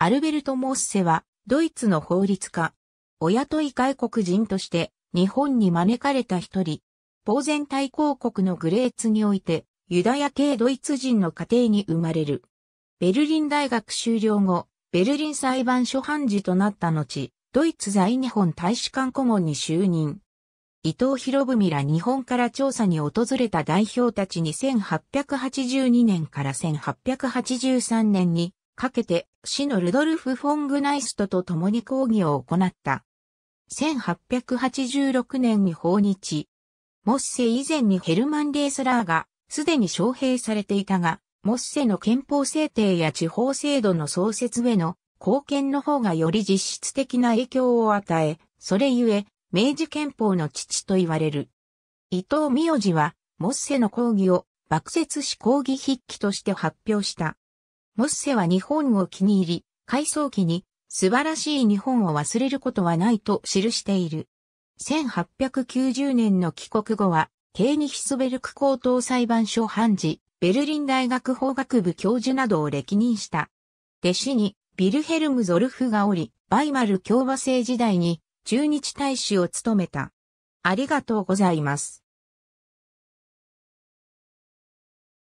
アルベルト・モッセは、ドイツの法律家。お雇い外国人として、日本に招かれた一人。ポーゼン大公国のグレーツにおいて、ユダヤ系ドイツ人の家庭に生まれる。ベルリン大学修了後、ベルリン裁判所判事となった後、ドイツ在日本大使館顧問に就任。伊藤博文ら日本から調査に訪れた代表たちに1882年から1883年にかけて、市のルドルフ・フォングナイストと共に抗議を行った。1886年に訪日。モッセ以前にヘルマン・レースラーが、すでに招聘されていたが、モッセの憲法制定や地方制度の創設への貢献の方がより実質的な影響を与え、それゆえ、明治憲法の父と言われる。伊藤美代次は、モッセの講義を、爆説し講義筆記として発表した。モッセは日本を気に入り、回想期に素晴らしい日本を忘れることはないと記している。1890年の帰国後は、ケーニヒスベルク高等裁判所判事、ベルリン大学法学部教授などを歴任した。弟子に、ビルヘルム・ゾルフがおり、バイマル共和制時代に、駐日大使を務めた。ありがとうございます。